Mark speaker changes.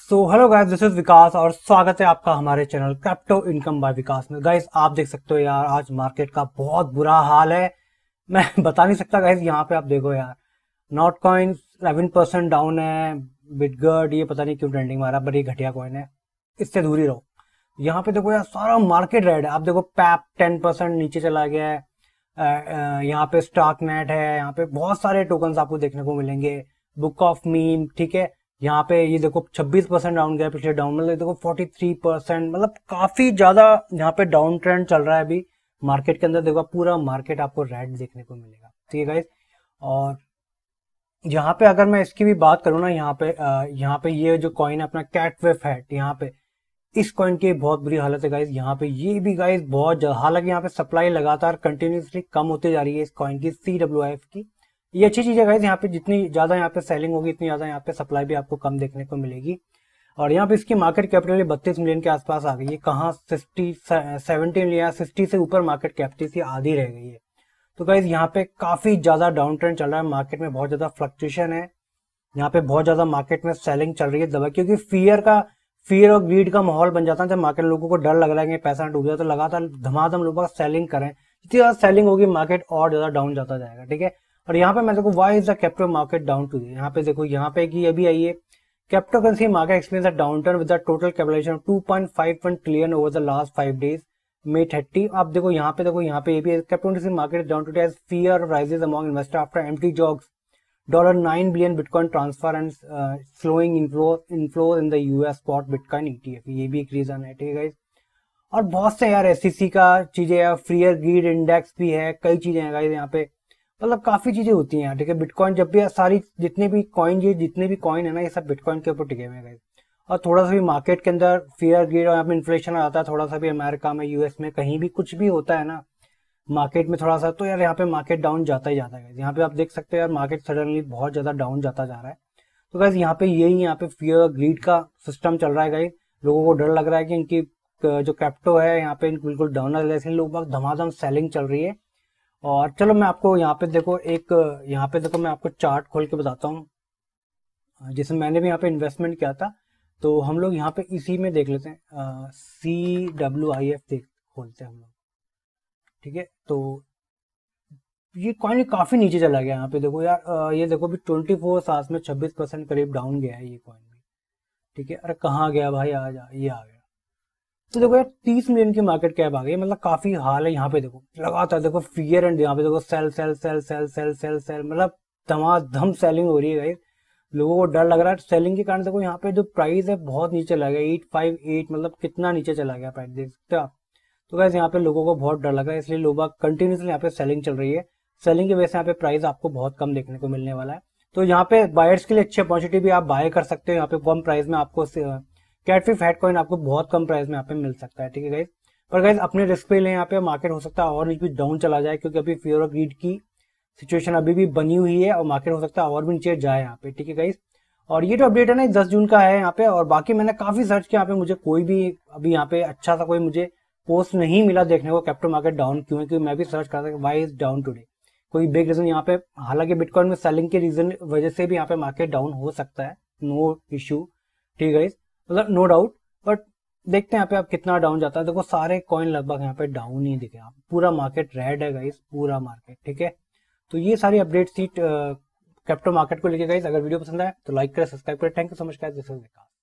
Speaker 1: so hello guys this is Vikas और स्वागत है आपका हमारे channel crypto income by Vikas में गाइस आप देख सकते हो यार आज मार्केट का बहुत बुरा हाल है मैं बता नहीं सकता गाइस यहाँ पे आप देखो यार Notcoin seven percent down है बिटगर्ड ये पता नहीं क्यों ट्रेंडिंग मारा बड़ी घटिया कॉइन है इससे दूरी रहो यहाँ पे देखो यार सारा मार्केट रेड है आप देखो पैप टेन परसेंट नीचे चला गया है यहाँ पे स्टॉक नेट है यहाँ पे बहुत सारे टोकन आपको देखने को मिलेंगे बुक ऑफ मीम ठीक है यहाँ पे ये देखो 26 परसेंट डाउन गया पिछले डाउन मतलब देखो 43 परसेंट मतलब काफी ज्यादा यहाँ पे डाउन ट्रेंड चल रहा है अभी मार्केट के अंदर देखो पूरा मार्केट आपको रेड देखने को मिलेगा ठीक है गाइज और यहाँ पे अगर मैं इसकी भी बात करूँ ना यहाँ पे यहाँ पे ये जो कॉइन है अपना कैटवेफ है यहाँ पे इस कॉइन की बहुत बुरी हालत है गाइज यहाँ पे ये भी गाइज बहुत हालांकि यहाँ पे सप्लाई लगातार कंटिन्यूसली कम होती जा रही है इस कॉइन की सी की ये अच्छी चीज है यहाँ पे जितनी ज्यादा यहाँ पे सेलिंग होगी इतनी ज्यादा यहाँ पे सप्लाई भी आपको कम देखने को मिलेगी और यहाँ पे इसकी मार्केट कैपिटल बत्तीस मिलियन के आसपास आ गई है कहाँ सिक्सटी सेवेंटी मिलियन या सिक्सटी से ऊपर मार्केट कैपिटल की आधी रह गई है तो गाइज यहाँ पे काफी ज्यादा डाउन ट्रेंड चल रहा है मार्केट में बहुत ज्यादा फ्लक्चुएशन है यहाँ पे बहुत ज्यादा मार्केट में सेलिंग चल रही है दबा क्योंकि फियर का फियर और ग्रीड का माहौल बन जाता है जब मार्केट लोगों को डर लग रहा है कि पैसा डूब जाए तो लगातार धमाधम लोग सेलिंग करें जितनी ज्यादा सेलिंग होगी मार्केट और ज्यादा डाउन जाता जाएगा ठीक है और यहाँ पे मैं देखो why is the crypto market down to यहाँ पे देखो यहाँ पे कि अभी आइए cryptocurrency market experience downturn with total capitalisation two point five one trillion over the last five days May thirty आप देखो यहाँ पे देखो यहाँ पे ये भी cryptocurrency market down today fear rises among investor after M T जॉब्स dollar nine billion bitcoin transfer and slowing inflow in the US spot bitcoin ETF ये भी एक रीजन है ठीक है और बहुत से यार एस e का चीजें है फ्रीयर ग्रीड इंडेक्स भी है कई चीजें हैं यहाँ पे मतलब काफी चीजें होती हैं यहाँ ठीक है बिटकॉइन जब भी सारी जितने भी कॉइन ये जितने भी कॉइन है ना ये सब बिटकॉइन के ऊपर टिके हुए गए और थोड़ा सा भी मार्केट के अंदर फियर गिर और इन्फ्लेशन आता है थोड़ा सा भी अमेरिका में यूएस में कहीं भी कुछ भी होता है ना मार्केट में थोड़ा सा तो यार यहाँ पे मार्केट डाउन जाता ही जाता है यहाँ पे आप देख सकते हैं यार मार्केट सडनली बहुत ज्यादा डाउन जाता जा रहा है तो गैस यहाँ पे यही यहाँ पे फियर ग्रीड का सिस्टम चल रहा है गाई लोगों को डर लग रहा है कि इनकी जो कैप्टो है यहाँ पे बिल्कुल डाउन लोग धमाधम सेलिंग चल रही है और चलो मैं आपको यहाँ पे देखो एक यहाँ पे देखो मैं आपको चार्ट खोल के बताता हूँ जिसमें मैंने भी यहाँ पे इन्वेस्टमेंट किया था तो हम लोग यहाँ पे इसी में देख लेते हैं सी डब्ल्यू आई एफ देख खोलते हैं हम लोग ठीक है तो ये कॉइन काफी नीचे चला गया यहाँ पे देखो यार आ, ये देखो भी ट्वेंटी फोर आवर्स में छब्बीस परसेंट करीब डाउन गया है ये कॉइन भी ठीक है अरे कहाँ गया भाई आ जा ये आ गया तो देखो यार तीस मिलियन की मार्केट कैप आ गई मतलब काफी हाल है यहाँ पे देखो लगातार देखो फियर एंड यहाँ पे देखो sell sell sell sell sell sell sell मतलब धमाधम सेलिंग हो रही है गाइस लोगों को डर लग रहा है सेलिंग के कारण देखो यहाँ पे जो प्राइस है बहुत नीचे चला गया एट फाइव एट मतलब कितना नीचे चला गया प्राइस देख सकते हो आप तो गाइस यहाँ पे लोगों को बहुत डर लग रहा है इसलिए लोग कंटिन्यूसली यहाँ पे सेलिंग चल रही है सेलिंग की वजह से यहाँ पे प्राइस आपको बहुत कम देखने को मिलने वाला है तो यहाँ पे बायर्स के लिए अच्छी अपॉर्चुनिटी भी आप बाय कर सकते हो यहाँ पे कम प्राइस में आपको कैटफी फैट कॉइन आपको बहुत कम प्राइस में यहाँ पे मिल सकता है ठीक है गाइज पर गाइज अपने रिस्क पे लें यहाँ पे मार्केट हो सकता है और नीचे डाउन चला जाए क्योंकि अभी फियर ऑफ ग्रीड की सिचुएशन अभी भी बनी हुई है और मार्केट हो सकता है और भी नीचे जाए यहाँ पे ठीक है गाइज और ये जो तो अपडेट है ना दस जून का है यहाँ पे और बाकी मैंने काफी सर्च किया यहाँ पे मुझे कोई भी अभी यहाँ पे अच्छा सा कोई मुझे पोस्ट नहीं मिला देखने को कैप्टो मार्केट डाउन क्यों क्योंकि मैं भी सर्च कर रहा था वाई इज डाउन टूडे कोई बिग रीजन यहाँ पे हालांकि बिटकॉइन में सेलिंग के रीजन वजह से भी यहाँ पे मार्केट डाउन हो सकता है नो इश्यू ठीक है मतलब नो डाउट बट देखते हैं यहाँ पे आप कितना डाउन जाता है देखो सारे कॉइन लगभग यहाँ पे डाउन ही दिखे आप हाँ, पूरा मार्केट रेड है गाइस पूरा मार्केट ठीक है तो ये सारी अपडेट सीट कैप्टो मार्केट को लेके गाइस अगर वीडियो पसंद आए तो लाइक करें सब्सक्राइब करें thank you so much guys this is Vikas